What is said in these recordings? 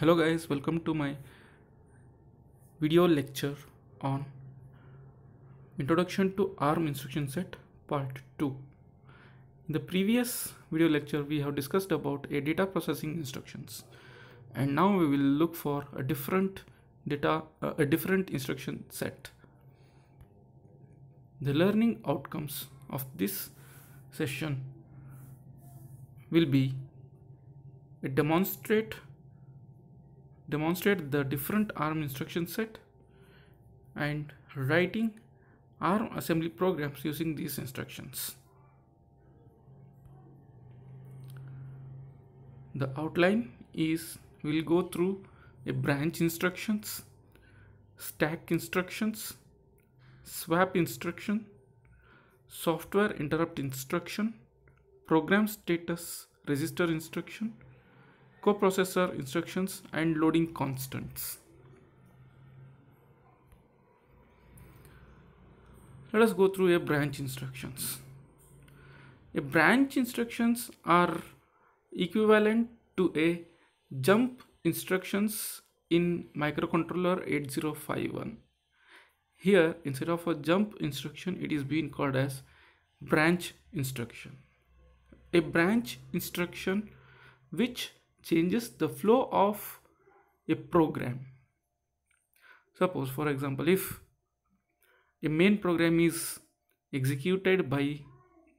hello guys welcome to my video lecture on introduction to arm instruction set part 2 in the previous video lecture we have discussed about a data processing instructions and now we will look for a different data uh, a different instruction set the learning outcomes of this session will be demonstrate demonstrate the different ARM instruction set and writing ARM assembly programs using these instructions. The outline is we'll go through a branch instructions, stack instructions, swap instruction, software interrupt instruction, program status register instruction, coprocessor instructions and loading constants. Let us go through a branch instructions. A branch instructions are equivalent to a jump instructions in microcontroller 8051. Here instead of a jump instruction it is being called as branch instruction. A branch instruction which changes the flow of a program suppose for example if a main program is executed by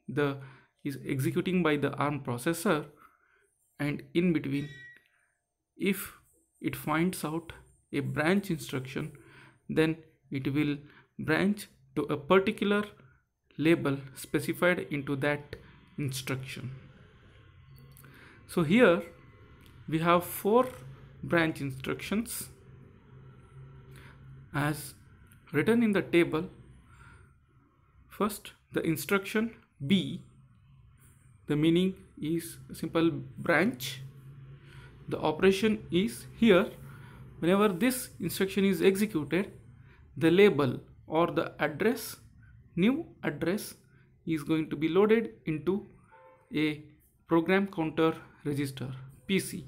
the is executing by the arm processor and in between if it finds out a branch instruction then it will branch to a particular label specified into that instruction so here we have four branch instructions as written in the table first the instruction b the meaning is simple branch the operation is here whenever this instruction is executed the label or the address new address is going to be loaded into a program counter register PC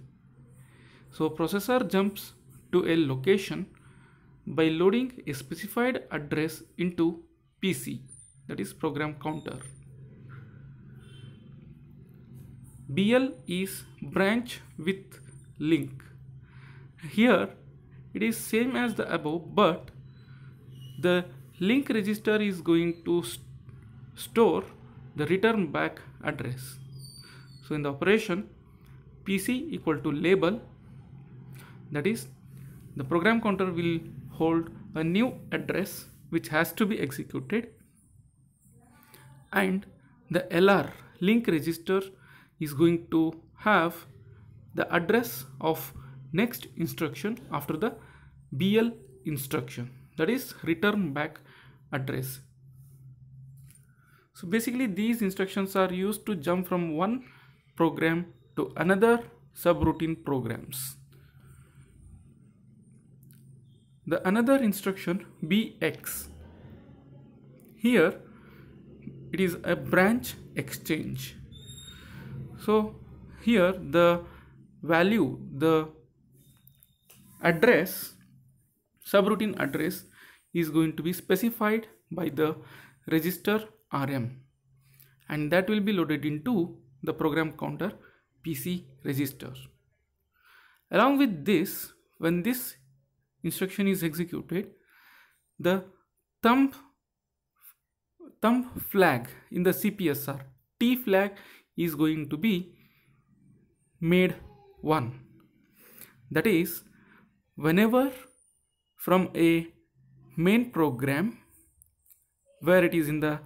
so processor jumps to a location by loading a specified address into PC that is program counter. BL is branch with link. Here it is same as the above but the link register is going to st store the return back address. So in the operation PC equal to label that is the program counter will hold a new address which has to be executed and the LR link register is going to have the address of next instruction after the BL instruction that is return back address. So basically these instructions are used to jump from one program to another subroutine programs. the another instruction bx here it is a branch exchange so here the value the address subroutine address is going to be specified by the register rm and that will be loaded into the program counter pc register along with this when this instruction is executed the thumb thumb flag in the CPSR T flag is going to be made 1 that is whenever from a main program where it is in the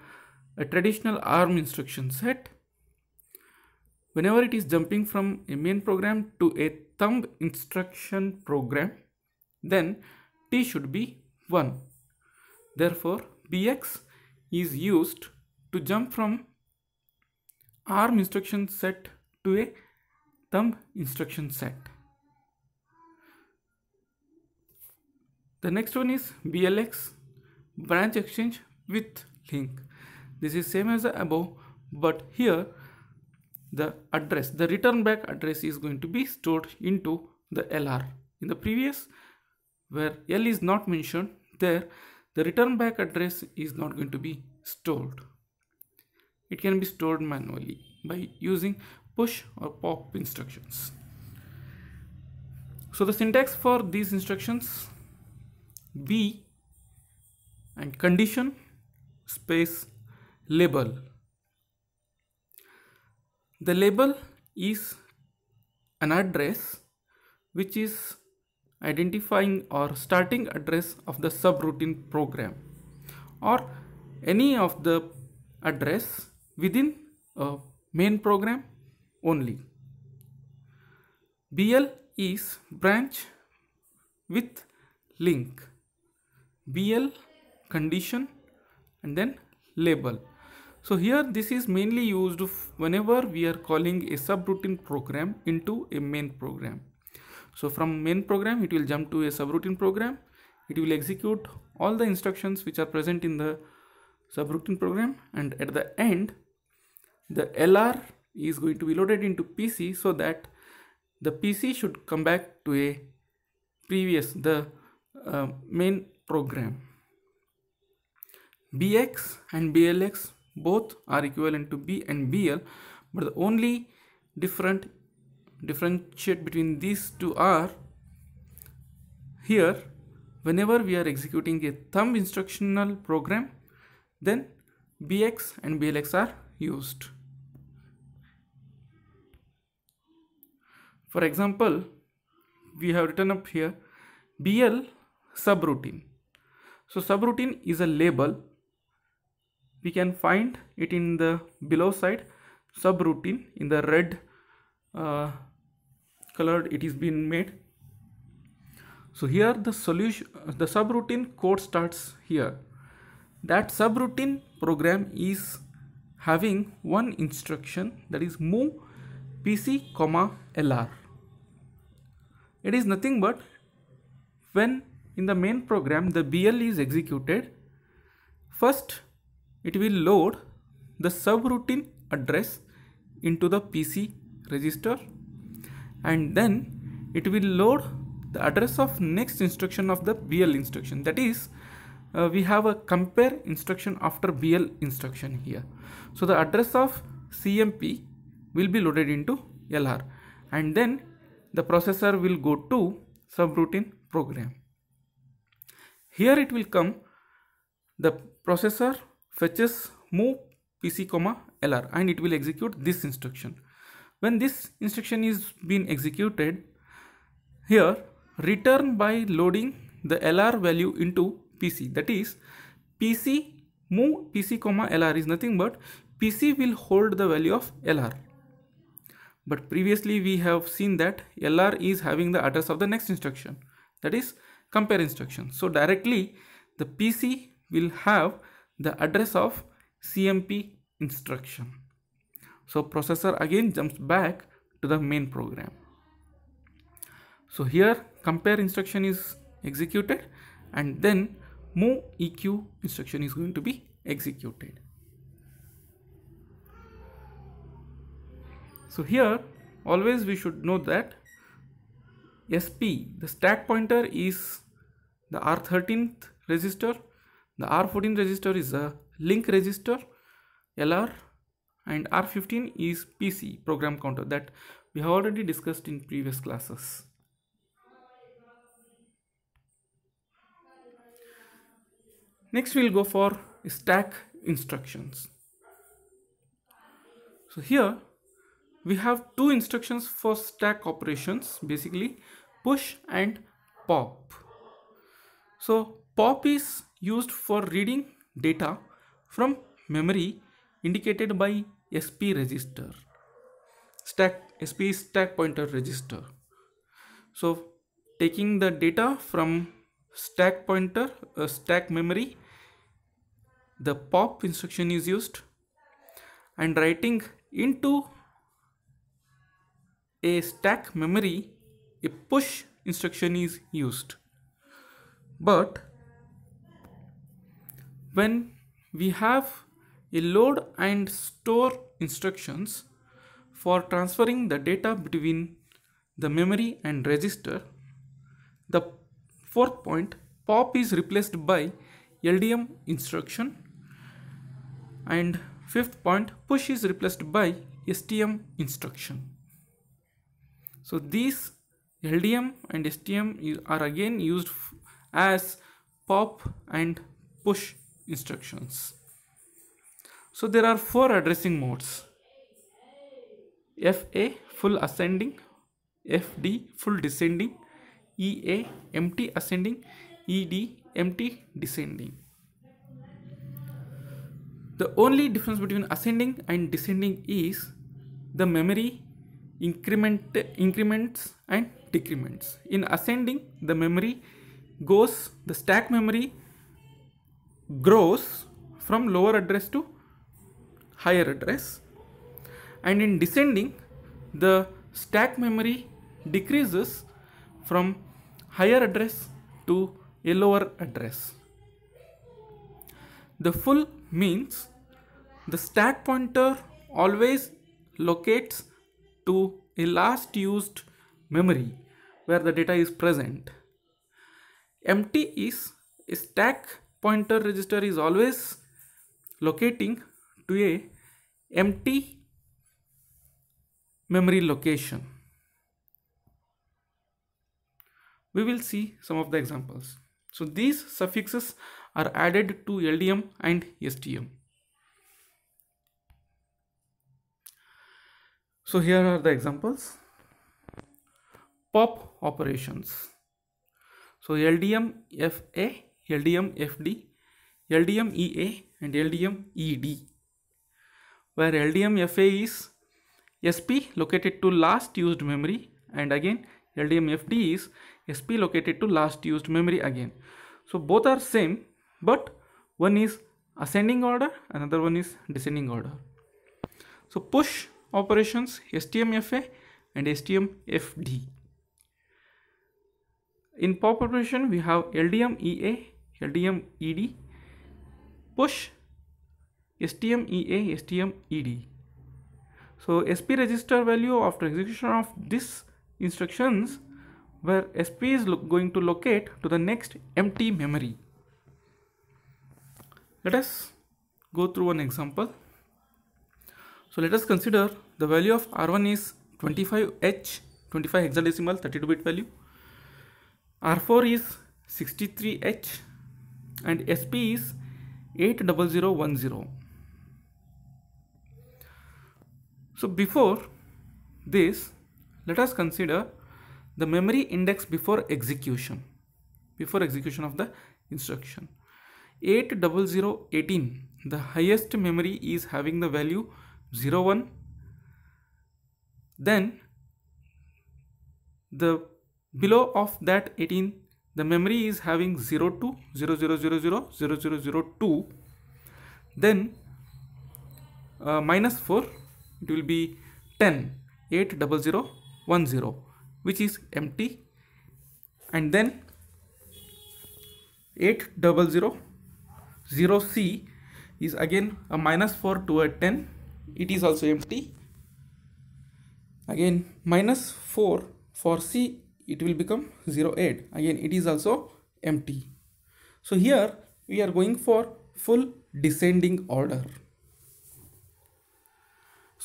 traditional ARM instruction set whenever it is jumping from a main program to a thumb instruction program then t should be 1. Therefore, bx is used to jump from arm instruction set to a thumb instruction set. The next one is BLX branch exchange with link. This is same as above but here the address the return back address is going to be stored into the LR. In the previous where L is not mentioned, there the return back address is not going to be stored. It can be stored manually by using push or pop instructions. So the syntax for these instructions B and condition space label. The label is an address which is identifying or starting address of the subroutine program or any of the address within a main program only. BL is branch with link BL condition and then label. So here this is mainly used whenever we are calling a subroutine program into a main program so from main program it will jump to a subroutine program it will execute all the instructions which are present in the subroutine program and at the end the LR is going to be loaded into PC so that the PC should come back to a previous the uh, main program BX and BLX both are equivalent to B and BL but the only different differentiate between these two are here whenever we are executing a thumb instructional program then bx and blx are used for example we have written up here bl subroutine so subroutine is a label we can find it in the below side subroutine in the red uh, colored it is been made so here the solution the subroutine code starts here that subroutine program is having one instruction that is move pc comma lr it is nothing but when in the main program the bl is executed first it will load the subroutine address into the pc register and then it will load the address of next instruction of the BL instruction that is uh, we have a compare instruction after BL instruction here so the address of CMP will be loaded into LR and then the processor will go to subroutine program here it will come the processor fetches move pc comma lr and it will execute this instruction when this instruction is being executed here return by loading the lr value into pc that is pc move pc comma lr is nothing but pc will hold the value of lr but previously we have seen that lr is having the address of the next instruction that is compare instruction so directly the pc will have the address of cmp instruction so processor again jumps back to the main program so here compare instruction is executed and then move eq instruction is going to be executed so here always we should know that SP, the stack pointer is the r 13 register, the R14 register is a link register, LR and R15 is PC program counter that we have already discussed in previous classes. Next we'll go for stack instructions. So here we have two instructions for stack operations basically push and pop. So pop is used for reading data from memory indicated by sp register stack sp stack pointer register so taking the data from stack pointer uh, stack memory the pop instruction is used and writing into a stack memory a push instruction is used but when we have a load and store instructions for transferring the data between the memory and register. The fourth point pop is replaced by LDM instruction and fifth point push is replaced by STM instruction. So these LDM and STM are again used as pop and push instructions. So there are four addressing modes. FA full ascending, FD full descending, EA empty ascending, ED empty descending. The only difference between ascending and descending is the memory increment increments and decrements. In ascending, the memory goes, the stack memory grows from lower address to higher address and in descending the stack memory decreases from higher address to a lower address. The full means the stack pointer always locates to a last used memory where the data is present. Empty is a stack pointer register is always locating to a empty memory location. We will see some of the examples. So these suffixes are added to LDM and STM. So here are the examples. Pop operations. So LDM FA, LDM FD, LDM EA and LDM ED where LDMFA is SP located to last used memory and again FD is SP located to last used memory again. So both are same but one is ascending order another one is descending order. So push operations STMFA and STMFD. In pop operation we have LDMEA, ED, push STMEA, STMED. So SP register value after execution of this instructions where SP is going to locate to the next empty memory. Let us go through an example. So let us consider the value of R1 is 25H, 25 hexadecimal 32 bit value. R4 is 63H and SP is 80010. So before this, let us consider the memory index before execution, before execution of the instruction. 80018, the highest memory is having the value 01. Then the below of that 18, the memory is having 02, 0000, 0002. Then uh, minus 4 it will be 10 0 which is empty and then 8000C is again a minus 4 to a 10 it is also empty again minus 4 for C it will become 08 again it is also empty so here we are going for full descending order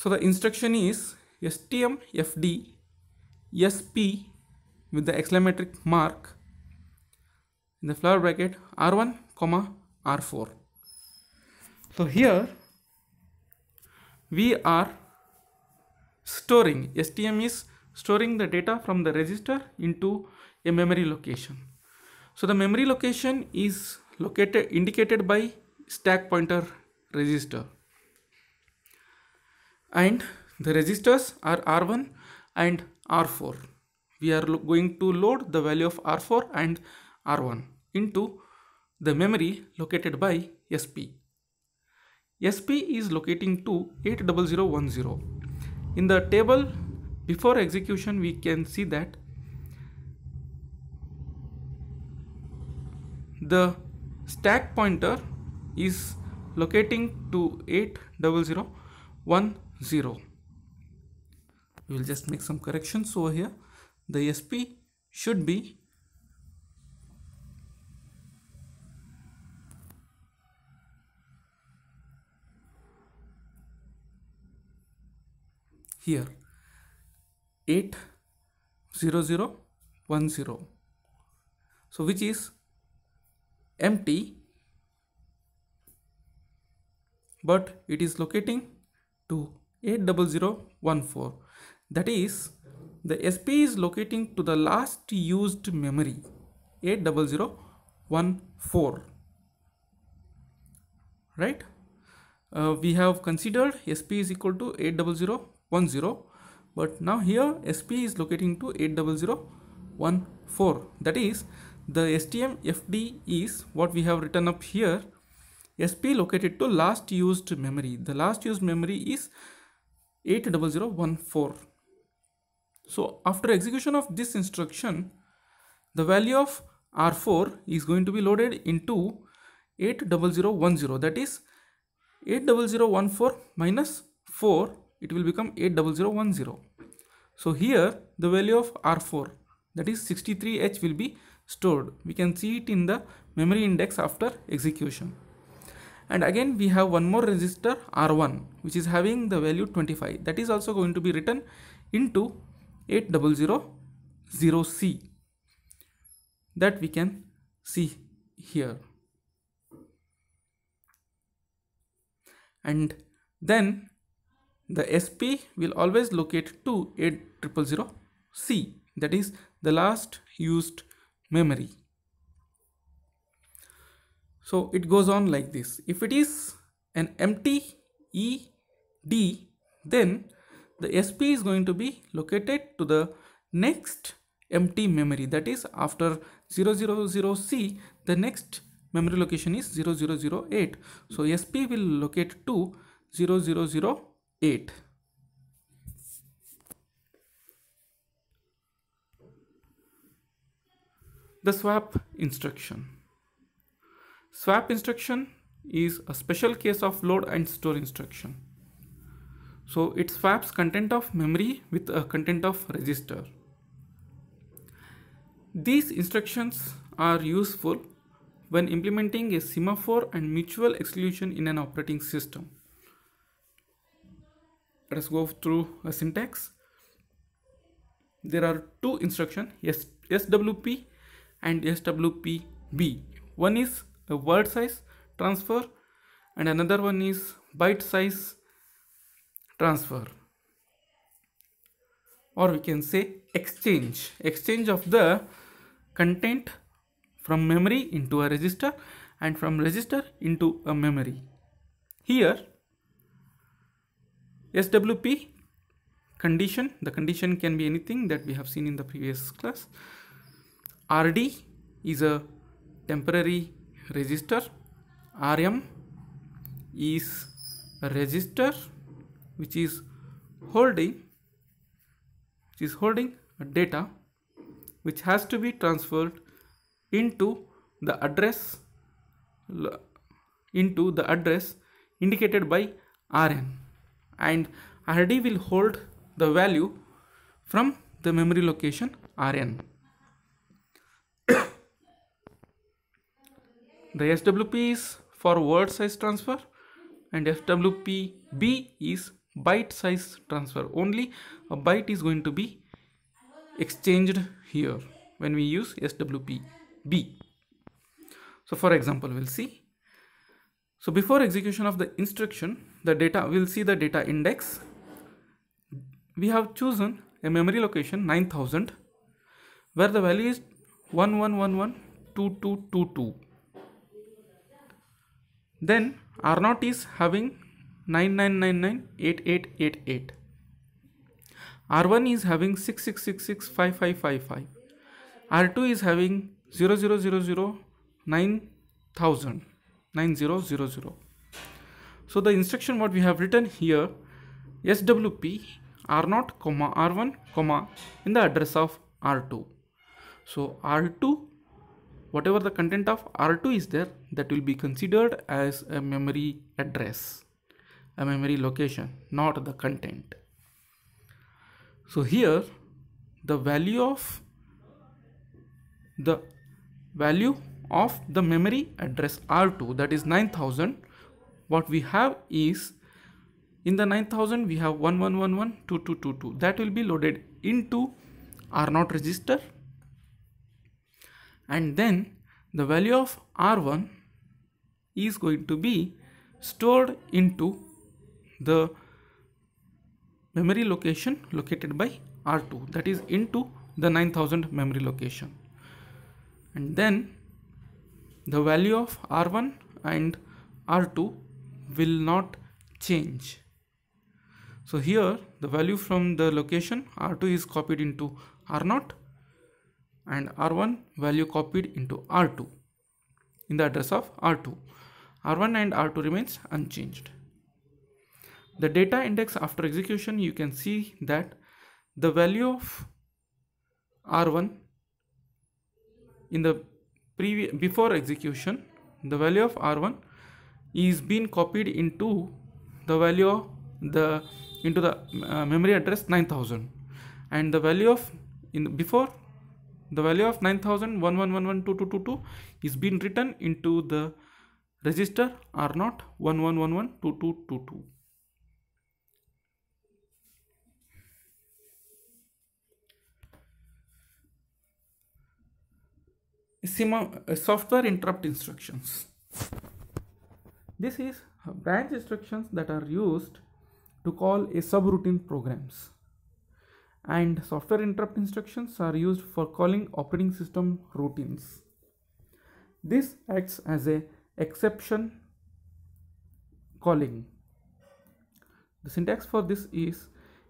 so the instruction is STMFD SP with the exclamatory mark in the flower bracket R1 comma R4. So here we are storing STM is storing the data from the register into a memory location. So the memory location is located indicated by stack pointer register and the registers are R1 and R4. We are going to load the value of R4 and R1 into the memory located by SP. SP is locating to 80010. In the table before execution we can see that the stack pointer is locating to 80010 0 we will just make some corrections over here the sp should be here 80010 so which is empty but it is locating to 80014 that is the SP is locating to the last used memory 80014 right uh, we have considered SP is equal to 80010 but now here SP is locating to 80014 that is the STM FD is what we have written up here SP located to last used memory the last used memory is 80014 so after execution of this instruction the value of r4 is going to be loaded into 80010 that is 80014 minus 4 it will become 80010 so here the value of r4 that is 63h will be stored we can see it in the memory index after execution and again we have one more resistor R1 which is having the value 25 that is also going to be written into 8000C that we can see here and then the SP will always locate to 8000C that is the last used memory so it goes on like this. If it is an empty ED, then the SP is going to be located to the next empty memory. That is after 000C, the next memory location is 0008. So SP will locate to 0008. The swap instruction. Swap instruction is a special case of load and store instruction. So it swaps content of memory with a content of register. These instructions are useful when implementing a semaphore and mutual exclusion in an operating system. Let us go through a syntax. There are two instructions, SWP and SWPB. One is a word size transfer and another one is byte size transfer or we can say exchange exchange of the content from memory into a register and from register into a memory here swp condition the condition can be anything that we have seen in the previous class rd is a temporary register rm is register which is holding which is holding data which has to be transferred into the address into the address indicated by rn and rd will hold the value from the memory location rn the SWP is for word size transfer and B is byte size transfer. Only a byte is going to be exchanged here when we use SWP B. So for example, we'll see. So before execution of the instruction, the data, we'll see the data index. We have chosen a memory location 9000 where the value is 11112222 then R0 is having 99998888. R1 is having 66665555. R2 is having 0000900. 9000. So the instruction what we have written here SWP R0, comma R1, comma in the address of R2. So R2 whatever the content of R2 is there that will be considered as a memory address, a memory location, not the content. So here the value of the value of the memory address R2 that is 9000 what we have is in the 9000 we have 2222. that will be loaded into R0 register and then the value of R1 is going to be stored into the memory location located by R2 that is into the 9000 memory location and then the value of R1 and R2 will not change. So here the value from the location R2 is copied into R0 and R1 value copied into R2 in the address of R2. R1 and R2 remains unchanged. The data index after execution you can see that the value of R1 in the previous before execution the value of R1 is being copied into the value of the into the uh, memory address 9000 and the value of in before the value of 91111222 is being written into the register R0 11112222. Uh, software interrupt instructions. This is branch instructions that are used to call a subroutine programs and software interrupt instructions are used for calling operating system routines. This acts as a exception calling. The syntax for this is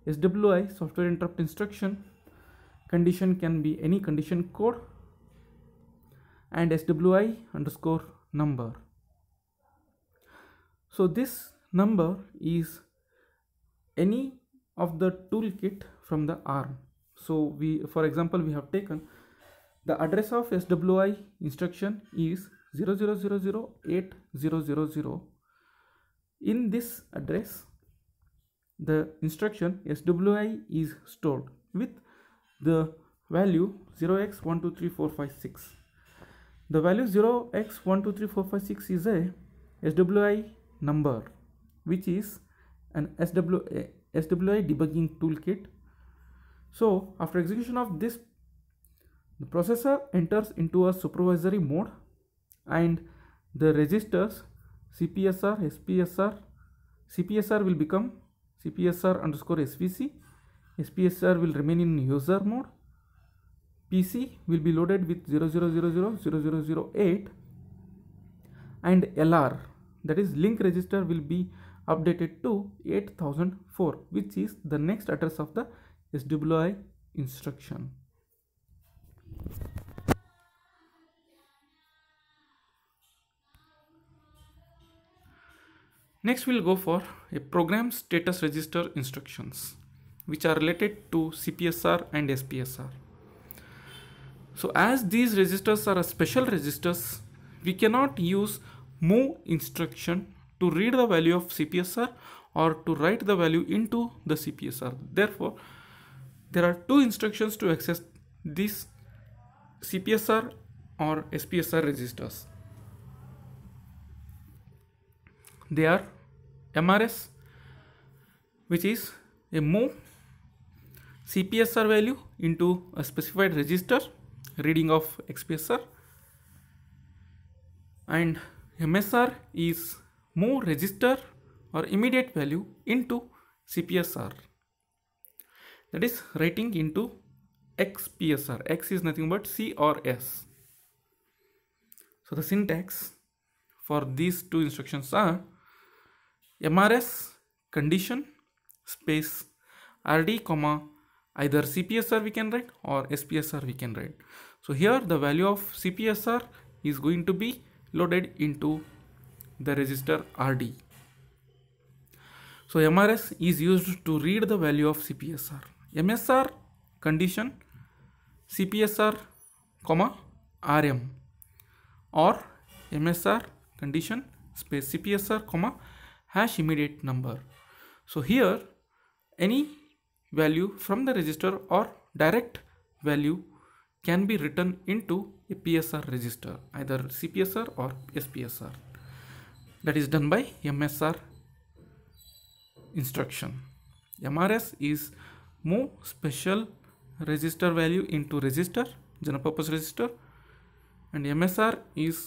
SWI software interrupt instruction condition can be any condition code and SWI underscore number. So this number is any of the toolkit from the arm so we for example we have taken the address of SWI instruction is 00008000 in this address the instruction SWI is stored with the value 0x123456 the value 0x123456 is a SWI number which is an SWI. SWI debugging toolkit. So after execution of this, the processor enters into a supervisory mode and the registers CPSR, SPSR, CPSR will become CPSR underscore SVC, SPSR will remain in user mode, PC will be loaded with 0008 and LR that is link register will be updated to 8004 which is the next address of the SWI instruction. Next we'll go for a program status register instructions which are related to CPSR and SPSR. So as these registers are special registers, we cannot use move instruction to read the value of CPSR or to write the value into the CPSR. Therefore, there are two instructions to access this CPSR or SPSR registers. They are MRS which is a move CPSR value into a specified register reading of XPSR and MSR is move register or immediate value into CPSR that is writing into XPSR X is nothing but C or S so the syntax for these two instructions are MRS condition space RD comma either CPSR we can write or SPSR we can write so here the value of CPSR is going to be loaded into the register RD. So MRS is used to read the value of CPSR. MSR condition CPSR comma RM or MSR condition space CPSR comma hash immediate number. So here any value from the register or direct value can be written into a PSR register either CPSR or SPSR that is done by MSR instruction. MRS is move special register value into register, general purpose register and MSR is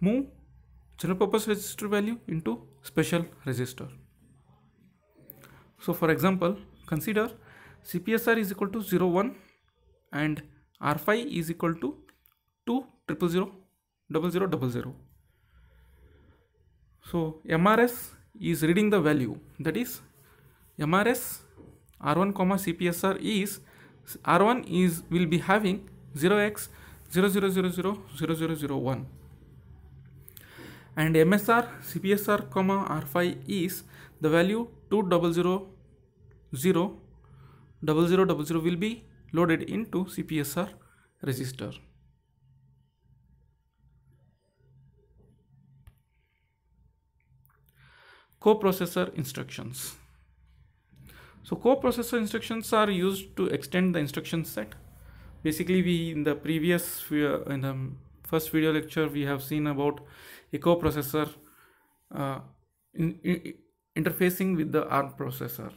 move general purpose register value into special register. So for example, consider CPSR is equal to 01 and R5 is equal to 2 triple zero double zero double zero. So MRS is reading the value that is MRS R1 comma CPSR is R1 is will be having 0x 00000001 and MSR CPSR comma R5 is the value 2000 0000 will be loaded into CPSR register. coprocessor instructions. So coprocessor instructions are used to extend the instruction set. Basically, we in the previous uh, in the first video lecture we have seen about a coprocessor uh, in, in, interfacing with the ARM processor.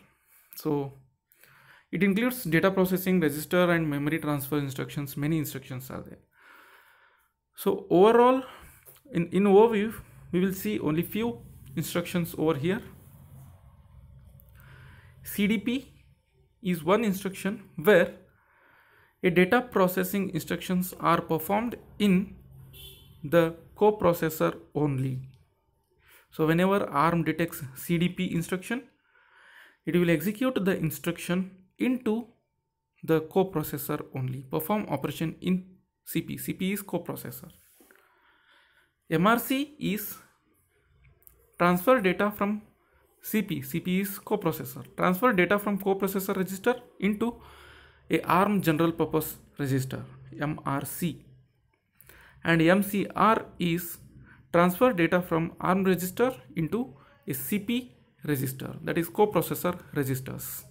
So it includes data processing, register and memory transfer instructions. Many instructions are there. So overall, in, in overview, we will see only few instructions over here cdp is one instruction where a data processing instructions are performed in the coprocessor only so whenever arm detects cdp instruction it will execute the instruction into the coprocessor only perform operation in cp cp is coprocessor mrc is transfer data from CP, CP is coprocessor, transfer data from coprocessor register into a ARM general purpose register, MRC. And MCR is transfer data from ARM register into a CP register, that is coprocessor registers.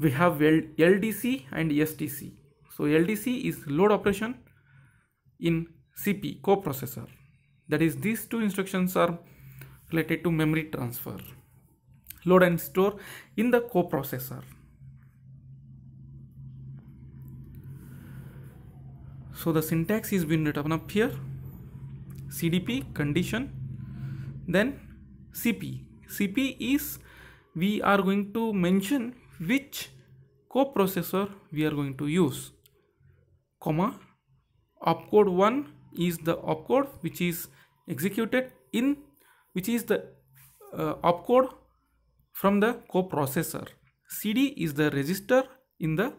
We have LDC and STC. So LDC is load operation in CP, coprocessor. That is these two instructions are related to memory transfer load and store in the coprocessor so the syntax is been written up here cdp condition then cp cp is we are going to mention which coprocessor we are going to use comma opcode 1 is the opcode which is executed in which is the uh, opcode from the coprocessor. CD is the register in the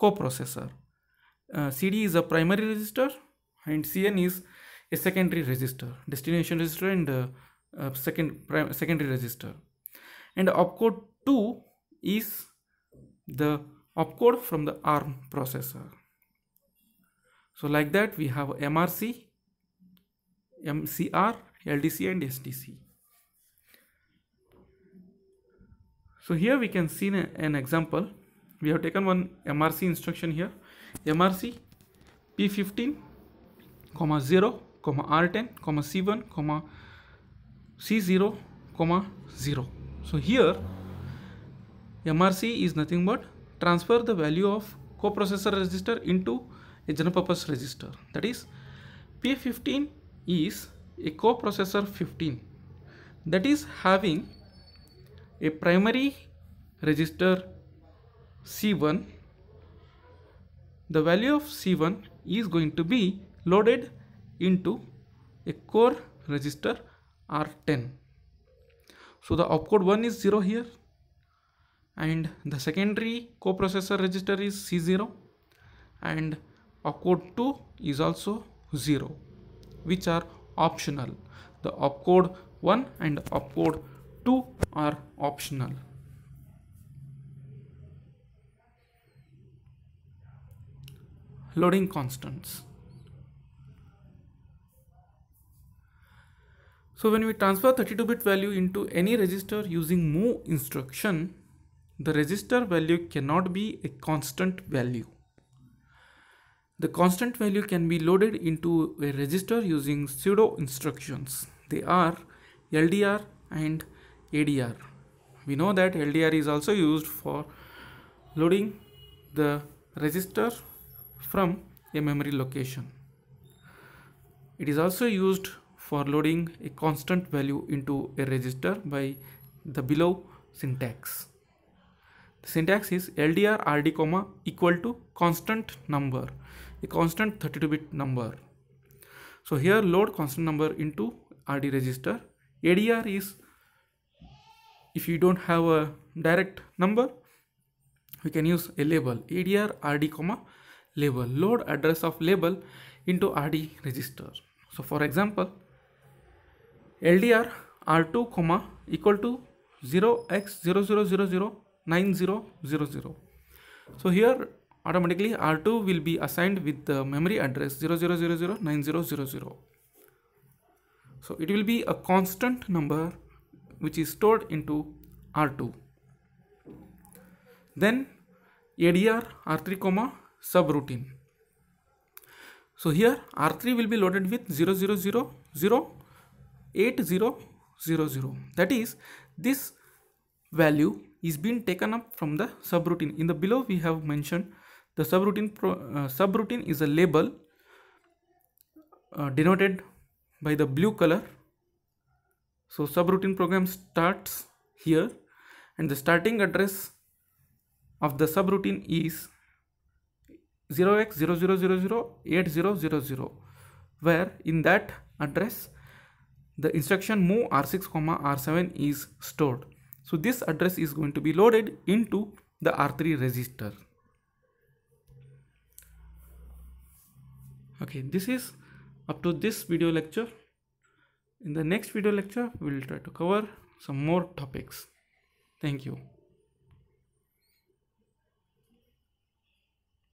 coprocessor. Uh, CD is a primary register and CN is a secondary register, destination register and uh, uh, second secondary register. And opcode 2 is the opcode from the ARM processor. So like that we have MRC, MCR LDC and STC. So here we can see an example. We have taken one MRC instruction here. MRC P15, comma 0, comma R10, comma C1, comma C0, comma 0. So here MRC is nothing but transfer the value of coprocessor register into a general purpose register. That is P15 is a coprocessor 15 that is having a primary register C1 the value of C1 is going to be loaded into a core register R10 so the opcode 1 is 0 here and the secondary coprocessor register is C0 and opcode 2 is also 0 which are optional the opcode 1 and opcode 2 are optional loading constants So when we transfer 32-bit value into any register using move instruction, the register value cannot be a constant value. The constant value can be loaded into a register using pseudo instructions. They are LDR and ADR. We know that LDR is also used for loading the register from a memory location. It is also used for loading a constant value into a register by the below syntax. The syntax is LDR RD, comma equal to constant number a constant 32 bit number. So here load constant number into RD register. ADR is if you don't have a direct number, we can use a label ADR RD comma label load address of label into RD register. So for example, LDR R2 comma equal to 0x00009000. So here automatically R2 will be assigned with the memory address 00009000. So it will be a constant number which is stored into R2. Then ADR R3 comma subroutine. So here R3 will be loaded with 00008000. That is this value is being taken up from the subroutine. In the below we have mentioned the subroutine, pro, uh, subroutine is a label uh, denoted by the blue color. So subroutine program starts here and the starting address of the subroutine is 0x00008000 where in that address the instruction move r6 comma r7 is stored so this address is going to be loaded into the r3 register okay this is up to this video lecture in the next video lecture we will try to cover some more topics thank you